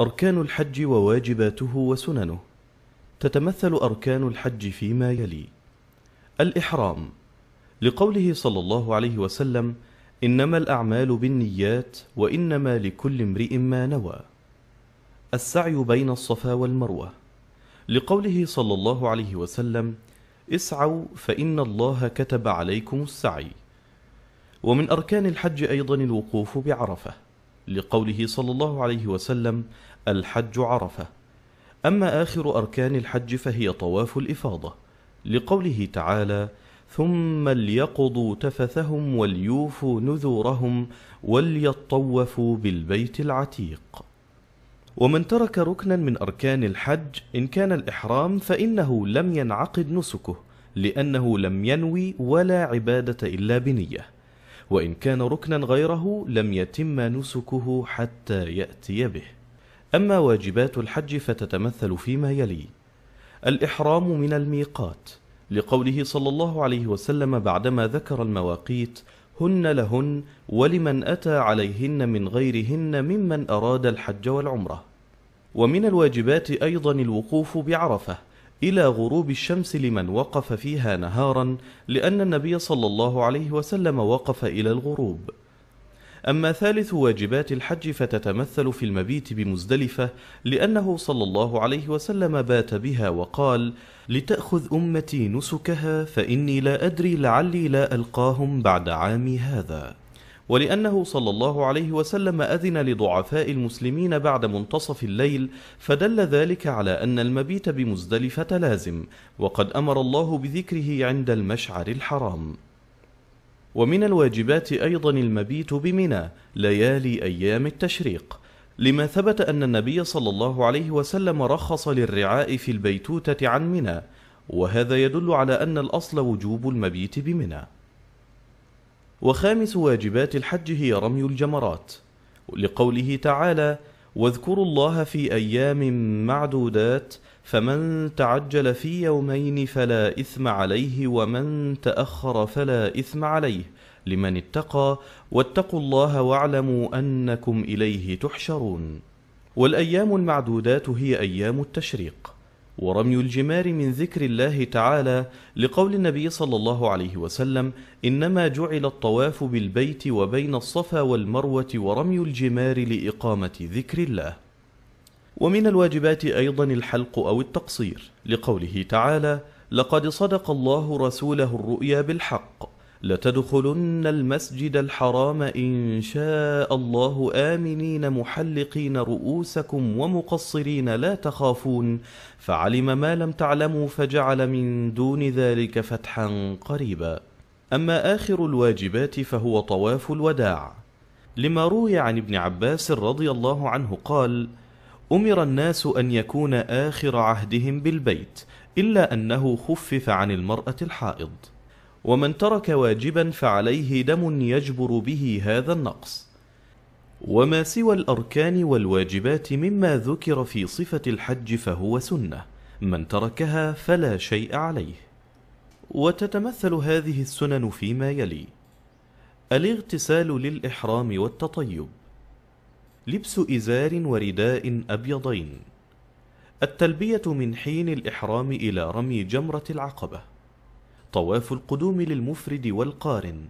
أركان الحج وواجباته وسننه تتمثل أركان الحج فيما يلي الإحرام لقوله صلى الله عليه وسلم إنما الأعمال بالنيات وإنما لكل امرئ ما نوى السعي بين الصفا والمروة لقوله صلى الله عليه وسلم اسعوا فإن الله كتب عليكم السعي ومن أركان الحج أيضا الوقوف بعرفة لقوله صلى الله عليه وسلم الحج عرفه اما اخر اركان الحج فهي طواف الافاضه لقوله تعالى ثم ليقضوا تفثهم وليوفوا نذورهم وليطوفوا بالبيت العتيق ومن ترك ركنا من اركان الحج ان كان الاحرام فانه لم ينعقد نسكه لانه لم ينوي ولا عباده الا بنيه وإن كان ركنا غيره لم يتم نسكه حتى يأتي به. أما واجبات الحج فتتمثل فيما يلي: الإحرام من الميقات، لقوله صلى الله عليه وسلم بعدما ذكر المواقيت: هن لهن ولمن أتى عليهن من غيرهن ممن أراد الحج والعمرة. ومن الواجبات أيضا الوقوف بعرفة إلى غروب الشمس لمن وقف فيها نهارا لأن النبي صلى الله عليه وسلم وقف إلى الغروب أما ثالث واجبات الحج فتتمثل في المبيت بمزدلفة لأنه صلى الله عليه وسلم بات بها وقال لتأخذ أمتي نسكها فإني لا أدري لعلي لا ألقاهم بعد عامي هذا ولأنه صلى الله عليه وسلم أذن لضعفاء المسلمين بعد منتصف الليل فدل ذلك على أن المبيت بمزدلفة لازم وقد أمر الله بذكره عند المشعر الحرام ومن الواجبات أيضا المبيت بمنى ليالي أيام التشريق لما ثبت أن النبي صلى الله عليه وسلم رخص للرعاء في البيتوتة عن منى وهذا يدل على أن الأصل وجوب المبيت بمنى وخامس واجبات الحج هي رمي الجمرات لقوله تعالى واذكروا الله في ايام معدودات فمن تعجل في يومين فلا اثم عليه ومن تاخر فلا اثم عليه لمن اتقى واتقوا الله واعلموا انكم اليه تحشرون والايام المعدودات هي ايام التشريق ورمي الجمار من ذكر الله تعالى لقول النبي صلى الله عليه وسلم انما جعل الطواف بالبيت وبين الصفا والمروه ورمي الجمار لاقامه ذكر الله ومن الواجبات ايضا الحلق او التقصير لقوله تعالى لقد صدق الله رسوله الرؤيا بالحق لتدخلن المسجد الحرام إن شاء الله آمنين محلقين رؤوسكم ومقصرين لا تخافون فعلم ما لم تعلموا فجعل من دون ذلك فتحا قريبا أما آخر الواجبات فهو طواف الوداع لما روي عن ابن عباس رضي الله عنه قال أمر الناس أن يكون آخر عهدهم بالبيت إلا أنه خفف عن المرأة الحائض ومن ترك واجبا فعليه دم يجبر به هذا النقص وما سوى الاركان والواجبات مما ذكر في صفه الحج فهو سنه من تركها فلا شيء عليه وتتمثل هذه السنن فيما يلي الاغتسال للاحرام والتطيب لبس ازار ورداء ابيضين التلبيه من حين الاحرام الى رمي جمره العقبه طواف القدوم للمفرد والقارن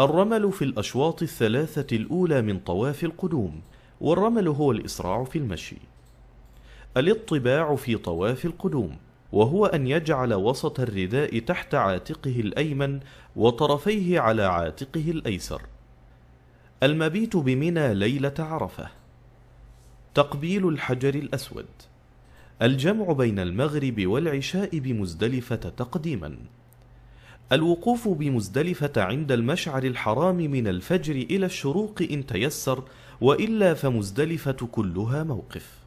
الرمل في الأشواط الثلاثة الأولى من طواف القدوم والرمل هو الإسراع في المشي الاطباع في طواف القدوم وهو أن يجعل وسط الرداء تحت عاتقه الأيمن وطرفيه على عاتقه الأيسر المبيت بمنى ليلة عرفة تقبيل الحجر الأسود الجمع بين المغرب والعشاء بمزدلفة تقديماً الوقوف بمزدلفة عند المشعر الحرام من الفجر إلى الشروق إن تيسر وإلا فمزدلفة كلها موقف